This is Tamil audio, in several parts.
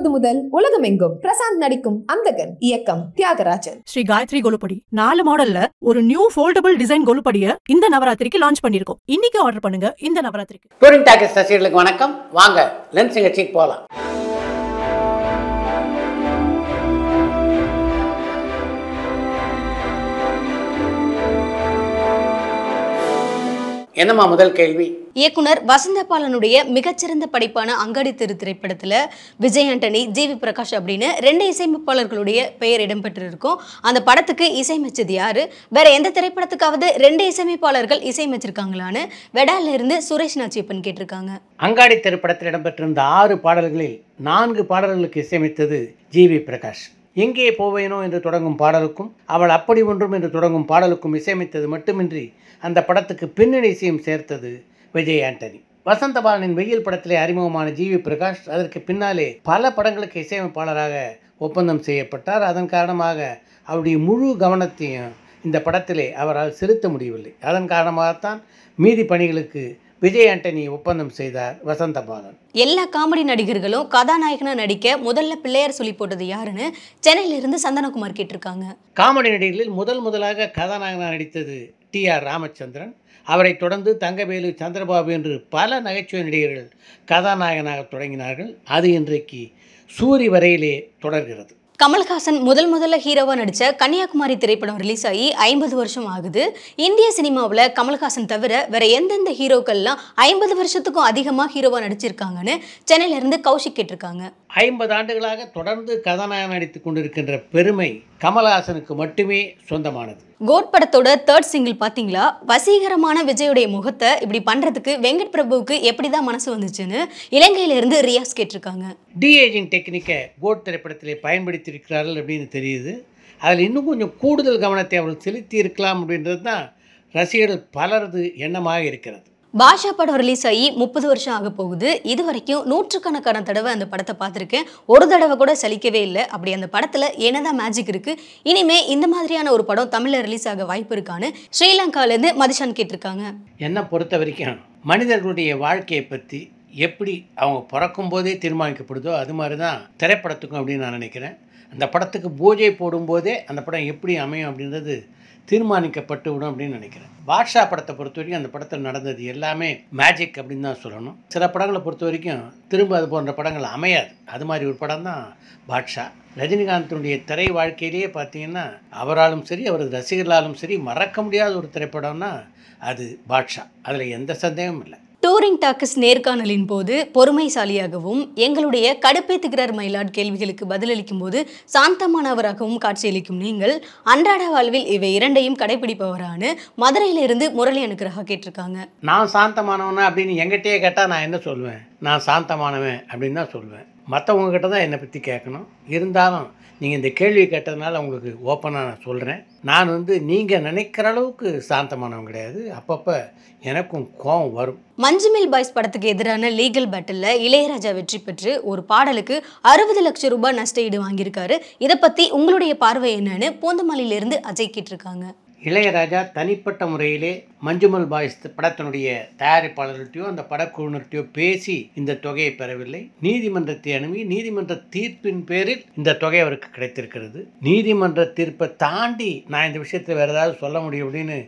இருபது முதல் உலகம் எங்கும் பிரசாந்த் நடிக்கும் அந்தகன் இயக்கம் தியாகராஜன் ஸ்ரீ காயத்ரி கோலுப்படி நாலு மாடல்ல ஒரு நியூ போல்டபிள் டிசைன் கோலுப்படிய இந்த நவராத்திரிக்கு லான்ச் பண்ணிருக்கோம் இன்னைக்கு ஆர்டர் பண்ணுங்க இந்த நவராத்திரிக்கு டூரிங் சசிகளுக்கு வணக்கம் வாங்க லென்ஸ் நிகழ்ச்சிக்கு போகலாம் என்னமா முதல் கேள்வி இயக்குனர் வசந்தபாலனுடைய மிகச்சிறந்த படைப்பான அங்காடி திரு திரைப்படத்தில் விஜய் ஆண்டனி ஜி வி பிரகாஷ் அப்படின்னு ரெண்டு இசையமைப்பாளர்களுடைய பெயர் இடம்பெற்றிருக்கும் அந்த படத்துக்கு இசையமைச்சது யாரு வேற எந்த திரைப்படத்துக்காவது ரெண்டு இசையமைப்பாளர்கள் இசையமைச்சிருக்காங்களான்னு வெடால இருந்து சுரேஷ் நாச்சியப்பன் கேட்டிருக்காங்க அங்காடி திரைப்படத்தில் இடம்பெற்றிருந்த ஆறு பாடல்களில் நான்கு பாடல்களுக்கு இசையமைத்தது ஜிவி பிரகாஷ் எங்கே போவேனோ என்று தொடங்கும் பாடலுக்கும் அவள் அப்படி ஒன்றும் என்று தொடங்கும் பாடலுக்கும் இசையமைத்தது மட்டுமின்றி அந்த படத்துக்கு பின்னணி இசையும் சேர்த்தது விஜய் ஆண்டனி வசந்தபாலனின் வெயில் படத்திலே அறிமுகமான ஜி வி பிரகாஷ் அதற்கு பின்னாலே பல படங்களுக்கு இசையமைப்பாளராக ஒப்பந்தம் செய்யப்பட்டார் அதன் காரணமாக அவருடைய முழு கவனத்தையும் இந்த படத்திலே அவரால் செலுத்த முடியவில்லை அதன் காரணமாகத்தான் மீதி பணிகளுக்கு விஜய் ஆண்டனி ஒப்பந்தம் செய்தார் பாலன் எல்லா காமெடி நடிகர்களும் கதாநாயகனாக நடிக்க முதல்ல பிள்ளையார் சொல்லி போட்டது யாருன்னு இருந்து சந்தனகுமார் கேட்டிருக்காங்க காமெடி நடிகர்களில் முதல் முதலாக கதாநாயகனாக நடித்தது டி ஆர் ராமச்சந்திரன் அவரை தொடர்ந்து தங்கவேலு சந்திரபாபு என்று பல நகைச்சுவை நடிகர்கள் கதாநாயகனாக தொடங்கினார்கள் அது இன்றைக்கு சூரி வரையிலே தொடர்கிறது கமல்ஹாசன் முதல் முதல்ல ஹீரோவாக நடித்த கன்னியாகுமரி திரைப்படம் ரிலீஸ் ஆகி ஐம்பது வருஷம் ஆகுது இந்திய சினிமாவில் கமல்ஹாசன் தவிர வேற எந்தெந்த ஹீரோக்கள்லாம் ஐம்பது வருஷத்துக்கும் அதிகமாக ஹீரோவாக நடிச்சிருக்காங்கன்னு சென்னையிலேருந்து கௌஷிக் கேட்டிருக்காங்க ஐம்பது ஆண்டுகளாக தொடர்ந்து கதாநாயகம் நடித்துக் கொண்டிருக்கின்ற பெருமை கமல்ஹாசனுக்கு மட்டுமே சொந்தமானது கோட் படத்தோட தேர்ட் சிங்கிள் பார்த்தீங்களா வசீகரமான விஜயுடைய முகத்தை இப்படி பண்ணுறதுக்கு வெங்கட் பிரபுவுக்கு எப்படி தான் மனசு வந்துச்சுன்னு இலங்கையிலிருந்து ரியாஸ் கேட்டிருக்காங்க டிஏஜிங் டெக்னிக்கை கோட் திரைப்படத்திலே பயன்படுத்தியிருக்கிறார்கள் அப்படின்னு தெரியுது அதில் இன்னும் கொஞ்சம் கூடுதல் கவனத்தை அவர்கள் செலுத்தி இருக்கலாம் அப்படின்றது தான் ரசிகர்கள் பலரது எண்ணமாக இருக்கிறது பாஷா படம் ரிலீஸ் ஆகி முப்பது வருஷம் ஆக போகுது இது வரைக்கும் நூற்றுக்கணக்கான தடவை அந்த படத்தை பார்த்துருக்கேன் ஒரு தடவை கூட சலிக்கவே இல்லை அப்படி அந்த படத்தில் என்னதான் மேஜிக் இருக்குது இனிமே இந்த மாதிரியான ஒரு படம் தமிழில் ரிலீஸ் ஆக வாய்ப்பு இருக்கான்னு ஸ்ரீலங்காலேருந்து மதிஷான் கேட்டிருக்காங்க என்னை பொறுத்த வரைக்கும் மனிதர்களுடைய வாழ்க்கையை பற்றி எப்படி அவங்க பிறக்கும் போதே தீர்மானிக்கப்படுதோ அது மாதிரி தான் திரைப்படத்துக்கும் அப்படின்னு நான் நினைக்கிறேன் அந்த படத்துக்கு பூஜை போடும்போதே அந்த படம் எப்படி அமையும் அப்படின்றது தீர்மானிக்கப்பட்டு விடும் அப்படின்னு நினைக்கிறேன் பாட்ஷா படத்தை பொறுத்த வரைக்கும் அந்த படத்தில் நடந்தது எல்லாமே மேஜிக் அப்படின்னு தான் சொல்லணும் சில படங்களை பொறுத்த வரைக்கும் திரும்ப அது போன்ற படங்கள் அமையாது அது மாதிரி ஒரு படம் தான் பாட்ஷா ரஜினிகாந்தினுடைய திரை வாழ்க்கையிலேயே பார்த்தீங்கன்னா அவராலும் சரி அவரது ரசிகர்களாலும் சரி மறக்க முடியாத ஒரு திரைப்படம்னா அது பாட்ஷா அதில் எந்த சந்தேகமும் இல்லை டூரிங் டாக்கஸ் நேர்காணலின் போது பொறுமைசாலியாகவும் எங்களுடைய கடுப்பேத்துகிறார் மயிலாட் கேள்விகளுக்கு பதிலளிக்கும் போது சாந்தமானவராகவும் காட்சியளிக்கும் நீங்கள் அன்றாட வாழ்வில் இவை இரண்டையும் கடைபிடிப்பவரான மதுரையிலிருந்து முரளி அனுக்கிரகா கேட்டிருக்காங்க நான் சாந்தமானவனா அப்படின்னு எங்கிட்டயே கேட்டால் நான் என்ன சொல்லுவேன் நான் சாந்தமானவன் அப்படின்னு தான் சொல்லுவேன் மற்றவங்க கிட்ட தான் என்னை பற்றி கேட்கணும் இருந்தாலும் நீங்கள் இந்த கேள்வி கேட்டதுனால உங்களுக்கு ஓப்பனாக நான் சொல்கிறேன் நான் வந்து நீங்கள் நினைக்கிற அளவுக்கு சாந்தமானவன் கிடையாது அப்பப்போ எனக்கும் கோபம் வரும் மஞ்சுமில் பாய்ஸ் படத்துக்கு எதிரான லீகல் பேட்டில் இளையராஜா வெற்றி பெற்று ஒரு பாடலுக்கு அறுபது லட்சம் ரூபாய் நஷ்ட ஈடு வாங்கியிருக்காரு இதை பற்றி உங்களுடைய பார்வை என்னன்னு பூந்தமல்லியிலிருந்து அஜய் கேட்டிருக்காங்க இளையராஜா தனிப்பட்ட முறையிலே மஞ்சுமல் பாய்ஸ் படத்தினுடைய தயாரிப்பாளர்கள்ட்டையோ அந்த படக்குழுனர்கிட்டயோ பேசி இந்த தொகையை பெறவில்லை நீதிமன்றத்தை அணுகி நீதிமன்ற தீர்ப்பின் பேரில் இந்த தொகை அவருக்கு கிடைத்திருக்கிறது நீதிமன்ற தீர்ப்பை தாண்டி நான் இந்த விஷயத்தில் வேறு ஏதாவது சொல்ல முடியும் அப்படின்னு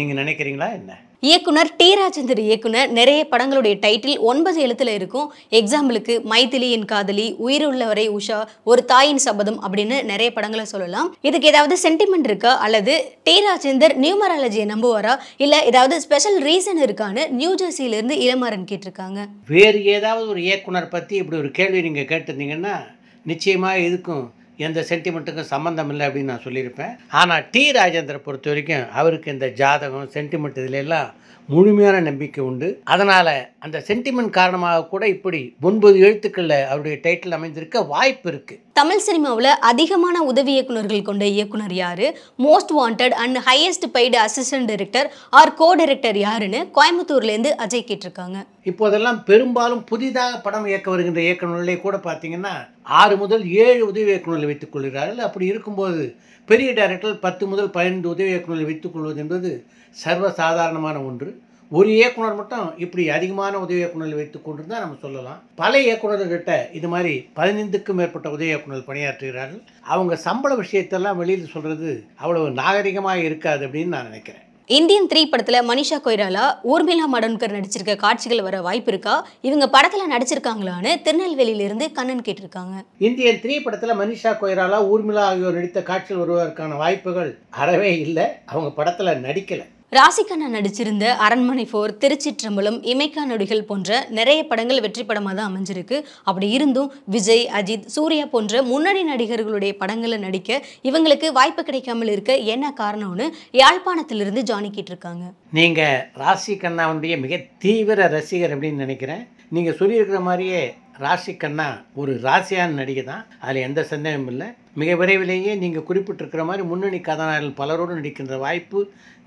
நீங்கள் நினைக்கிறீங்களா என்ன இயக்குனர் டி ராஜேந்தர் இயக்குனர் நிறைய படங்களுடைய டைட்டில் ஒன்பது எழுத்தில் இருக்கும் எக்ஸாம்பிளுக்கு மைதிலியின் காதலி உயிருள்ளவரை உஷா ஒரு தாயின் சபதம் அப்படின்னு நிறைய படங்களை சொல்லலாம் இதுக்கு ஏதாவது சென்டிமெண்ட் இருக்கா அல்லது டி ராஜேந்தர் நியூமராலஜியை நம்புவாரா இல்லை ஏதாவது ஸ்பெஷல் ரீசன் இருக்கான்னு நியூ இருந்து இளமாறன் கேட்டிருக்காங்க வேறு ஏதாவது ஒரு இயக்குனர் பற்றி இப்படி ஒரு கேள்வி நீங்கள் கேட்டிருந்தீங்கன்னா நிச்சயமாக இதுக்கும் எந்த சென்டிமெண்ட்டுக்கும் சம்மந்தம் இல்லை அப்படின்னு நான் சொல்லியிருப்பேன் ஆனால் டி ராஜேந்திர பொறுத்த வரைக்கும் அவருக்கு இந்த ஜாதகம் சென்டிமெண்ட் இதிலெல்லாம் முழுமையான நம்பிக்கை உண்டு அதனால் அந்த சென்டிமெண்ட் காரணமாக கூட இப்படி ஒன்பது எழுத்துக்களில் அவருடைய டைட்டில் அமைந்திருக்க வாய்ப்பு இருக்குது தமிழ் சினிமாவில் அதிகமான உதவி இயக்குநர்கள் கொண்ட இயக்குனர் யார் most wanted and highest paid assistant director or co director யாருன்னு கோயம்புத்தூர்லேருந்து அஜய் கேட்டிருக்காங்க இப்போதெல்லாம் பெரும்பாலும் புதிதாக படம் இயக்க வருகின்ற இயக்குநர்களே கூட பார்த்தீங்கன்னா ஆறு முதல் ஏழு உதவி இயக்குநர்களை வைத்துக் கொள்கிறார்கள் அப்படி இருக்கும்போது பெரிய டைரக்டர்கள் பத்து முதல் பதினைந்து உதவி இயக்குநர்களை வைத்துக் கொள்வது என்பது சர்வசாதாரணமான ஒன்று ஒரு இயக்குனர் மட்டும் இப்படி அதிகமான உதவி இயக்குநர்களை வைத்துக் கொண்டிருந்தால் நம்ம சொல்லலாம் பல இயக்குநர்கிட்ட இது மாதிரி பதினைந்துக்கும் மேற்பட்ட உதவி இயக்குநர்கள் பணியாற்றுகிறார்கள் அவங்க சம்பள விஷயத்தெல்லாம் வெளியில் சொல்கிறது அவ்வளவு நாகரிகமாக இருக்காது அப்படின்னு நான் நினைக்கிறேன் இந்தியன் த்ரீ படத்தில் மனிஷா கொய்ராலா ஊர்மிளா மடன்கர் நடிச்சிருக்க காட்சிகள் வர வாய்ப்பு இருக்கா இவங்க படத்தில் நடிச்சிருக்காங்களான்னு திருநெல்வேலியிலிருந்து கண்ணன் கேட்டிருக்காங்க இந்தியன் த்ரீ படத்தில் மனிஷா கொய்ராலா ஊர்மிளா ஆகியோர் நடித்த காட்சிகள் வருவதற்கான வாய்ப்புகள் அறவே இல்லை அவங்க படத்தில் நடிக்கலை ராசிகண்ணா நடிச்சிருந்த அரண்மனை ஃபோர் திருச்சிற்றம்பலம் இமைக்கா நொடிகள் போன்ற நிறைய படங்கள் வெற்றி படமாக தான் அமைஞ்சிருக்கு அப்படி இருந்தும் விஜய் அஜித் சூர்யா போன்ற முன்னணி நடிகர்களுடைய படங்களில் நடிக்க இவங்களுக்கு வாய்ப்பு கிடைக்காமல் இருக்க என்ன காரணம்னு யாழ்ப்பாணத்திலிருந்து ஜானிக்கிட்டு இருக்காங்க நீங்கள் ராசிகண்ணா கண்ணாவுடைய மிக தீவிர ரசிகர் அப்படின்னு நினைக்கிறேன் நீங்கள் சொல்லியிருக்கிற மாதிரியே ராசி கண்ணா ஒரு ராசியான நடிகை தான் அதில் எந்த சந்தேகமும் இல்லை மிக விரைவிலேயே நீங்கள் குறிப்பிட்டிருக்கிற மாதிரி முன்னணி கதாநாயகர்கள் பலரோடு நடிக்கின்ற வாய்ப்பு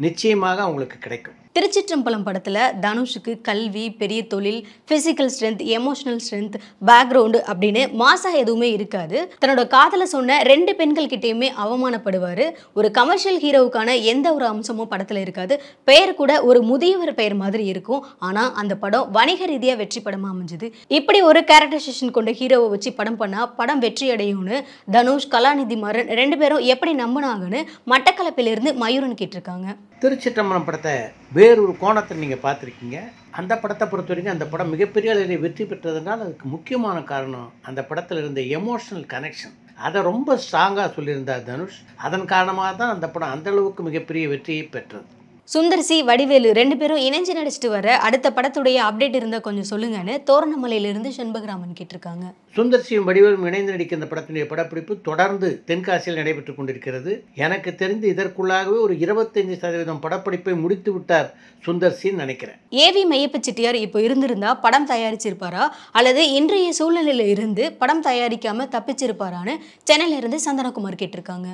நிச்சயமாக அவங்களுக்கு கிடைக்கும் திருச்சிற்றம்பலம் படத்தில் தனுஷுக்கு கல்வி பெரிய தொழில் physical strength emotional strength background அப்படின்னு மாசாக எதுவுமே இருக்காது தன்னோட காதலை சொன்ன ரெண்டு பெண்கள் கிட்டேயுமே அவமானப்படுவார் ஒரு கமர்ஷியல் ஹீரோவுக்கான எந்த ஒரு அம்சமும் படத்தில் இருக்காது பெயர் கூட ஒரு முதியவர் பெயர் மாதிரி இருக்கும் ஆனால் அந்த படம் வணிக ரீதியாக வெற்றி படமாக அமைஞ்சது இப்படி ஒரு கேரக்டரைசேஷன் கொண்ட ஹீரோவை வச்சு படம் பண்ணால் படம் வெற்றி அடையும்னு தனுஷ் கலாநிதி மாறன் ரெண்டு பேரும் எப்படி நம்பினாங்கன்னு மட்டக்களப்பிலிருந்து மயூரன் கேட்டிருக்காங்க திருச்சிற்றம்பலம் படத்தை வேறொரு கோணத்தை கோணத்தில் நீங்கள் பார்த்துருக்கீங்க அந்த படத்தை பொறுத்த வரைக்கும் அந்த படம் மிகப்பெரிய அளவில் வெற்றி பெற்றதுனால் அதுக்கு முக்கியமான காரணம் அந்த படத்தில் இருந்த எமோஷனல் கனெக்ஷன் அதை ரொம்ப ஸ்ட்ராங்காக சொல்லியிருந்தார் தனுஷ் அதன் காரணமாக தான் அந்த படம் அந்தளவுக்கு மிகப்பெரிய வெற்றியை பெற்றது சுந்தர் சி வடிவேலு ரெண்டு பேரும் இணைஞ்சு நடிச்சிட்டு வர அடுத்த படத்துடைய அப்டேட் இருந்தால் கொஞ்சம் சொல்லுங்கன்னு தோரணமலையிலிருந்து செண்பகராமன் கேட்டிருக்காங்க சுந்தர் வடிவம் வடிவலும் இணைந்து இந்த படத்தினுடைய படப்பிடிப்பு தொடர்ந்து தென்காசியில் நடைபெற்று கொண்டிருக்கிறது எனக்கு தெரிந்து இதற்குள்ளாகவே ஒரு இருபத்தைந்து சதவீதம் படப்பிடிப்பை முடித்து விட்டார் சுந்தர் சின்னு நினைக்கிறேன் ஏவி மையப்ப செட்டியார் இப்போ இருந்திருந்தா படம் தயாரிச்சிருப்பாரா அல்லது இன்றைய சூழ்நிலையில் இருந்து படம் தயாரிக்காம தப்பிச்சிருப்பாரான்னு சென்னையிலிருந்து சந்தனகுமார் கேட்டிருக்காங்க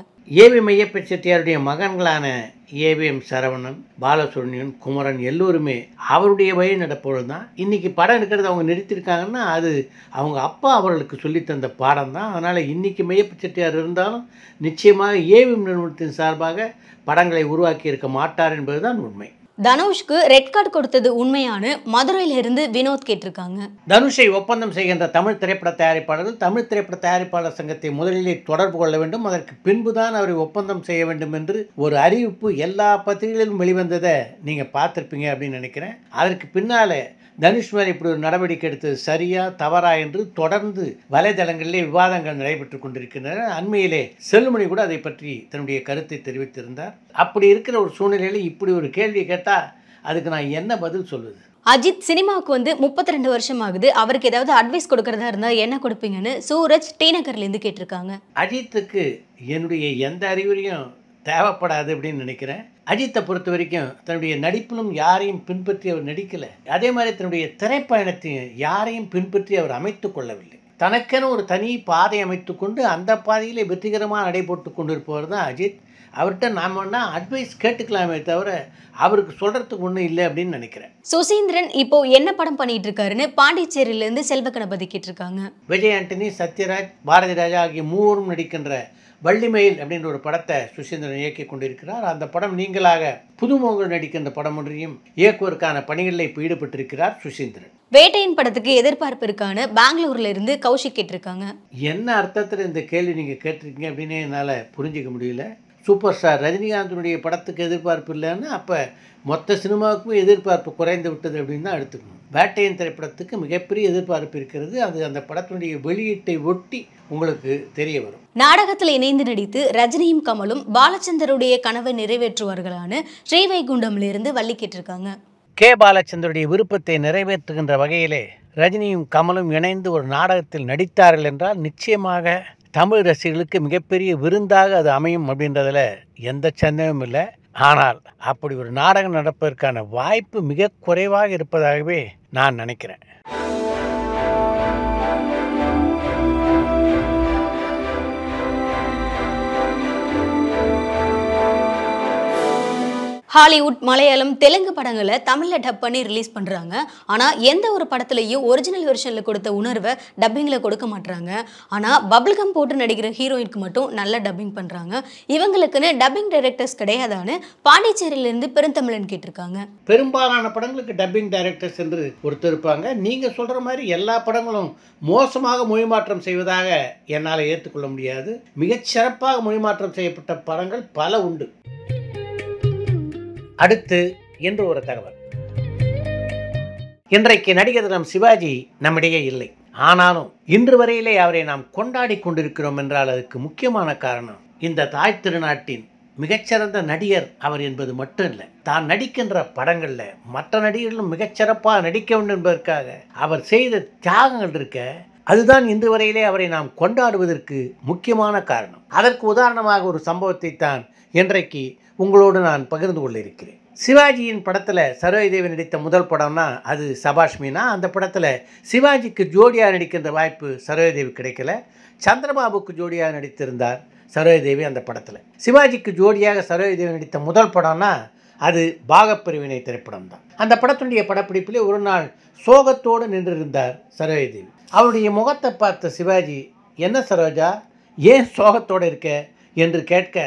ஏவி மையப்ப செட்டியாருடைய மகன்களான ஏவிஎம் சரவணன் பாலசுரணியன் குமரன் எல்லோருமே அவருடைய வழி நடப்பொழுது தான் இன்றைக்கி படம் எடுக்கிறது அவங்க நிறுத்தியிருக்காங்கன்னா அது அவங்க அப்பா அவர் அவர்களுக்கு சொல்லித்தந்த பாடம் தான் அதனால் இன்றைக்கி மெய்யப்பு செட்டியார் இருந்தாலும் நிச்சயமாக ஏவி நிறுவனத்தின் சார்பாக படங்களை உருவாக்கி இருக்க மாட்டார் என்பதுதான் உண்மை தனுஷ்க்கு ரெட் கார்டு கொடுத்தது உண்மையான இருந்து வினோத் கேட்டிருக்காங்க தனுஷை ஒப்பந்தம் செய்கின்ற தமிழ் திரைப்பட தயாரிப்பாளர்கள் தமிழ் திரைப்பட தயாரிப்பாளர் சங்கத்தை முதலிலே தொடர்பு கொள்ள வேண்டும் அதற்கு பின்புதான் அவரை ஒப்பந்தம் செய்ய வேண்டும் என்று ஒரு அறிவிப்பு எல்லா பத்திரிகைகளிலும் வெளிவந்ததை நீங்கள் பார்த்துருப்பீங்க அப்படின்னு நினைக்கிறேன் அதற்கு பின்னாலே தனுஷ்மர் இப்படி ஒரு நடவடிக்கை எடுத்தது சரியா தவறா என்று தொடர்ந்து வலைதளங்களிலே விவாதங்கள் நடைபெற்றுக் கொண்டிருக்கின்றன அண்மையிலே செல்லுமணி கூட அதை பற்றி தன்னுடைய கருத்தை தெரிவித்திருந்தார் அப்படி இருக்கிற ஒரு சூழ்நிலையில் இப்படி ஒரு கேள்வி கேட்டால் அதுக்கு நான் என்ன பதில் சொல்லுது அஜித் சினிமாவுக்கு வந்து முப்பத்தி ரெண்டு வருஷம் ஆகுது அவருக்கு ஏதாவது அட்வைஸ் கொடுக்கறதா இருந்தால் என்ன கொடுப்பீங்கன்னு சூரஜ் டி இருந்து கேட்டிருக்காங்க அஜித்துக்கு என்னுடைய எந்த அறிகுறியும் தேவைப்படாது அப்படின்னு நினைக்கிறேன் அஜித்தை பொறுத்த வரைக்கும் தன்னுடைய நடிப்பிலும் யாரையும் பின்பற்றி அவர் நடிக்கலை அதே மாதிரி தன்னுடைய திரைப்பயணத்தையும் யாரையும் பின்பற்றி அவர் அமைத்து கொள்ளவில்லை தனக்கென ஒரு தனி பாதை அமைத்து கொண்டு அந்த பாதையிலே வெற்றிகரமாக நடைபோட்டு கொண்டிருப்பவர் தான் அஜித் அவர்கிட்ட நாம் வேணா அட்வைஸ் கேட்டுக்கலாமே தவிர அவருக்கு சொல்கிறதுக்கு ஒன்றும் இல்லை அப்படின்னு நினைக்கிறேன் சுசீந்திரன் இப்போ என்ன படம் பண்ணிட்டு இருக்காருன்னு பாண்டிச்சேரியிலேருந்து செல்வ கணபதி கேட்டிருக்காங்க விஜய் ஆண்டனி சத்யராஜ் பாரதி ராஜா ஆகிய மூவரும் நடிக்கின்ற வள்ளிமயில் அப்படின்ற ஒரு படத்தை சுசீந்திரன் இயக்கி கொண்டிருக்கிறார் அந்த படம் நீங்களாக புதுமுகங்கள் அந்த படம் ஒன்றையும் இயக்குவதற்கான பணிகளில் இப்போ ஈடுபட்டிருக்கிறார் சுசீந்திரன் வேட்டையின் படத்துக்கு எதிர்பார்ப்பிற்கான பெங்களூர்ல இருந்து கௌஷிக் கேட்டிருக்காங்க என்ன அர்த்தத்தில் இந்த கேள்வி நீங்கள் கேட்டிருக்கீங்க அப்படின்னு என்னால் புரிஞ்சிக்க முடியல சூப்பர் ஸ்டார் ரஜினிகாந்தனுடைய படத்துக்கு எதிர்பார்ப்பு இல்லைன்னா அப்போ மொத்த சினிமாவுக்குமே எதிர்பார்ப்பு குறைந்து விட்டது அப்படின்னு தான் எடுத்துக்கணும் வேட்டையன் திரைப்படத்துக்கு மிகப்பெரிய எதிர்பார்ப்பு இருக்கிறது அது அந்த படத்தினுடைய வெளியீட்டை ஒட்டி உங்களுக்கு தெரிய வரும் நாடகத்தில் இணைந்து நடித்து ரஜினியும் கமலும் பாலச்சந்தருடைய கனவை நிறைவேற்றுவார்களான இருந்து வள்ளி கேட்டிருக்காங்க கே பாலச்சந்தருடைய விருப்பத்தை நிறைவேற்றுகின்ற வகையிலே ரஜினியும் கமலும் இணைந்து ஒரு நாடகத்தில் நடித்தார்கள் என்றால் நிச்சயமாக தமிழ் ரசிகர்களுக்கு மிகப்பெரிய விருந்தாக அது அமையும் அப்படின்றதில் எந்த சந்தேகமும் இல்லை ஆனால் அப்படி ஒரு நாடகம் நடப்பதற்கான வாய்ப்பு மிக குறைவாக இருப்பதாகவே நான் நினைக்கிறேன் ஹாலிவுட் மலையாளம் தெலுங்கு படங்களை தமிழில் டப் பண்ணி ரிலீஸ் பண்ணுறாங்க ஆனால் எந்த ஒரு படத்துலையும் ஒரிஜினல் வெர்ஷனில் கொடுத்த உணர்வை டப்பிங்கில் கொடுக்க மாட்டுறாங்க ஆனால் பபிள்கம் போட்டு நடிக்கிற ஹீரோயினுக்கு மட்டும் நல்லா டப்பிங் பண்ணுறாங்க இவங்களுக்குன்னு டப்பிங் டைரக்டர்ஸ் கிடையாதான்னு பாண்டிச்சேரியிலேருந்து பெருந்தமிழன் கேட்டிருக்காங்க பெரும்பாலான படங்களுக்கு டப்பிங் டைரக்டர்ஸ் என்று ஒருத்தர் இருப்பாங்க நீங்கள் சொல்கிற மாதிரி எல்லா படங்களும் மோசமாக மொழிமாற்றம் செய்வதாக என்னால் ஏற்றுக்கொள்ள முடியாது மிகச்சிறப்பாக மொழிமாற்றம் செய்யப்பட்ட படங்கள் பல உண்டு அடுத்து என்று ஒரு தகவல் இன்றைக்கு நடிகர் தினம் சிவாஜி நம்மிடையே இல்லை ஆனாலும் இன்று வரையிலே அவரை நாம் கொண்டாடி கொண்டிருக்கிறோம் என்றால் அதுக்கு முக்கியமான காரணம் இந்த தாய் திருநாட்டின் மிகச்சிறந்த நடிகர் அவர் என்பது மட்டும் இல்லை தான் நடிக்கின்ற படங்களில் மற்ற நடிகர்களும் மிகச்சிறப்பாக நடிக்க வேண்டும் என்பதற்காக அவர் செய்த தியாகங்கள் இருக்க அதுதான் இன்று வரையிலே அவரை நாம் கொண்டாடுவதற்கு முக்கியமான காரணம் அதற்கு உதாரணமாக ஒரு சம்பவத்தை தான் இன்றைக்கு உங்களோடு நான் பகிர்ந்து கொள்ள இருக்கிறேன் சிவாஜியின் படத்தில் சரோஜதேவி நடித்த முதல் படம்னா அது சபாஷ் மீனா அந்த படத்தில் சிவாஜிக்கு ஜோடியாக நடிக்கின்ற வாய்ப்பு சரோஜதேவி கிடைக்கல சந்திரபாபுக்கு ஜோடியாக நடித்திருந்தார் சரோஜதேவி அந்த படத்தில் சிவாஜிக்கு ஜோடியாக சரோஜதேவி நடித்த முதல் படம்னா அது பாகப்பிரிவினை திரைப்படம் தான் அந்த படத்துடைய படப்பிடிப்பிலே ஒரு நாள் சோகத்தோடு நின்றிருந்தார் சரோஜதேவி அவருடைய முகத்தை பார்த்த சிவாஜி என்ன சரோஜா ஏன் சோகத்தோடு இருக்க என்று கேட்க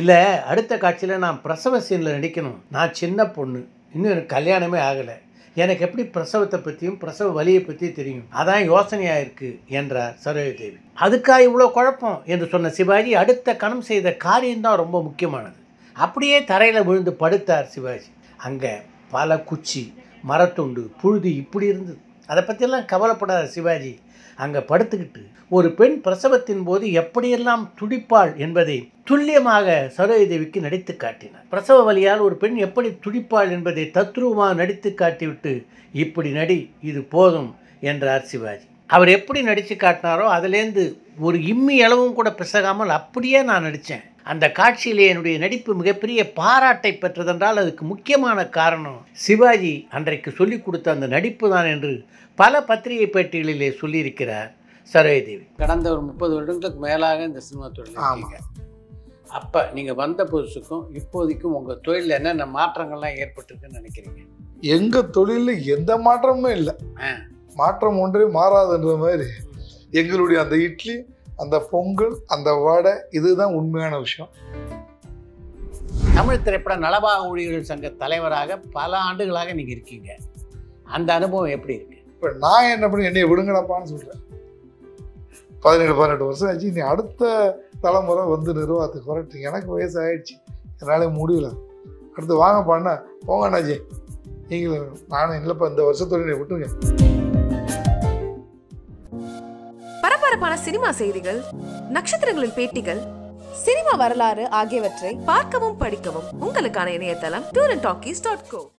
இல்லை அடுத்த காட்சியில் நான் பிரசவ சீனில் நடிக்கணும் நான் சின்ன பொண்ணு இன்னும் எனக்கு கல்யாணமே ஆகலை எனக்கு எப்படி பிரசவத்தை பற்றியும் பிரசவ வலியை பற்றியும் தெரியும் அதான் யோசனையாக இருக்குது என்றார் சரோஜதேவி அதுக்காக இவ்வளோ குழப்பம் என்று சொன்ன சிவாஜி அடுத்த கணம் செய்த காரியம்தான் ரொம்ப முக்கியமானது அப்படியே தரையில் விழுந்து படுத்தார் சிவாஜி அங்கே பல குச்சி மரத்துண்டு புழுதி இப்படி இருந்தது அதை பற்றியெல்லாம் கவலைப்படாத சிவாஜி அங்கே படுத்துக்கிட்டு ஒரு பெண் பிரசவத்தின் போது எப்படியெல்லாம் துடிப்பாள் என்பதை துல்லியமாக சரோஜி தேவிக்கு நடித்து காட்டினார் பிரசவ வழியால் ஒரு பெண் எப்படி துடிப்பாள் என்பதை தத்ரூபமாக நடித்து காட்டிவிட்டு இப்படி நடி இது போதும் என்றார் சிவாஜி அவர் எப்படி நடித்து காட்டினாரோ அதுலேருந்து ஒரு இம்மி அளவும் கூட பிசகாமல் அப்படியே நான் நடித்தேன் அந்த காட்சியிலே என்னுடைய நடிப்பு மிகப்பெரிய பாராட்டை பெற்றதென்றால் அதுக்கு முக்கியமான காரணம் சிவாஜி அன்றைக்கு சொல்லிக் கொடுத்த அந்த நடிப்பு தான் என்று பல பத்திரிகை பேட்டிகளிலே சொல்லியிருக்கிறார் சரோஜதேவி கடந்த ஒரு முப்பது வருடங்களுக்கு மேலாக இந்த சினிமா தொழில் ஆமாங்க அப்போ நீங்கள் வந்த புதுசுக்கும் இப்போதைக்கும் உங்கள் தொழிலில் என்னென்ன மாற்றங்கள்லாம் ஏற்பட்டிருக்குன்னு நினைக்கிறீங்க எங்கள் தொழிலில் எந்த மாற்றமும் இல்லை மாற்றம் ஒன்றே மாறாதுன்ற மாதிரி எங்களுடைய அந்த இட்லி அந்த பொங்கல் அந்த வடை இதுதான் உண்மையான விஷயம் தமிழ் திரைப்பட நலபாக ஊழியர்கள் சங்க தலைவராக பல ஆண்டுகளாக நீங்கள் இருக்கீங்க அந்த அனுபவம் எப்படி இருக்கு இப்போ நான் என்ன பண்ணி என்னைய விடுங்கடப்பான்னு சொல்கிறேன் பதினேழு பதினெட்டு வருஷம் ஆச்சு நீ அடுத்த தலைமுறை வந்து நிர்வாகத்தை வரட்டு எனக்கு வயசு ஆயிடுச்சு என்னால் முடியல அடுத்து வாங்க பண்ண போங்க அண்ணாஜி நீங்களும் நானும் இல்லைப்பா இந்த வருஷத்தோடு விட்டுங்க பரபரப்பான சினிமா செய்திகள் நட்சத்திரங்களின் பேட்டிகள் சினிமா வரலாறு ஆகியவற்றை பார்க்கவும் படிக்கவும் உங்களுக்கான இணையதளம் டூர் அண்ட் டாட் கோ